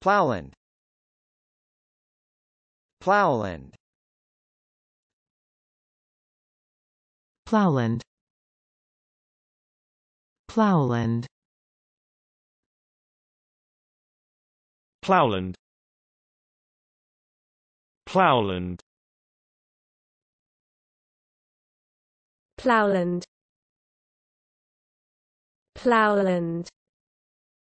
Plowland Plowland Plowland Plowland Plowland Plowland Plowland Plowland